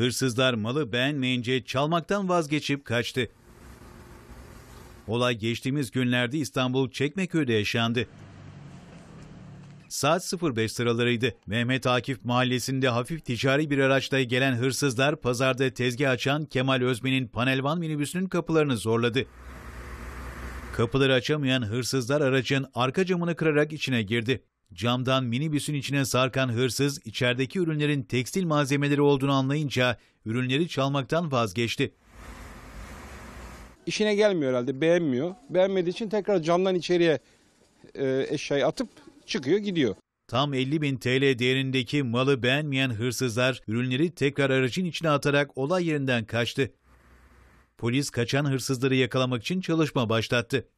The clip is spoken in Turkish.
Hırsızlar malı beğenmeyince çalmaktan vazgeçip kaçtı. Olay geçtiğimiz günlerde İstanbul Çekmeköy'de yaşandı. Saat 05 sıralarıydı. Mehmet Akif mahallesinde hafif ticari bir araçla gelen hırsızlar pazarda tezgah açan Kemal Özmen'in panelvan minibüsünün kapılarını zorladı. Kapıları açamayan hırsızlar aracın arka camını kırarak içine girdi. Camdan minibüsün içine sarkan hırsız içerideki ürünlerin tekstil malzemeleri olduğunu anlayınca ürünleri çalmaktan vazgeçti. İşine gelmiyor herhalde beğenmiyor. Beğenmediği için tekrar camdan içeriye e, eşyayı atıp çıkıyor gidiyor. Tam 50 bin TL değerindeki malı beğenmeyen hırsızlar ürünleri tekrar aracın içine atarak olay yerinden kaçtı. Polis kaçan hırsızları yakalamak için çalışma başlattı.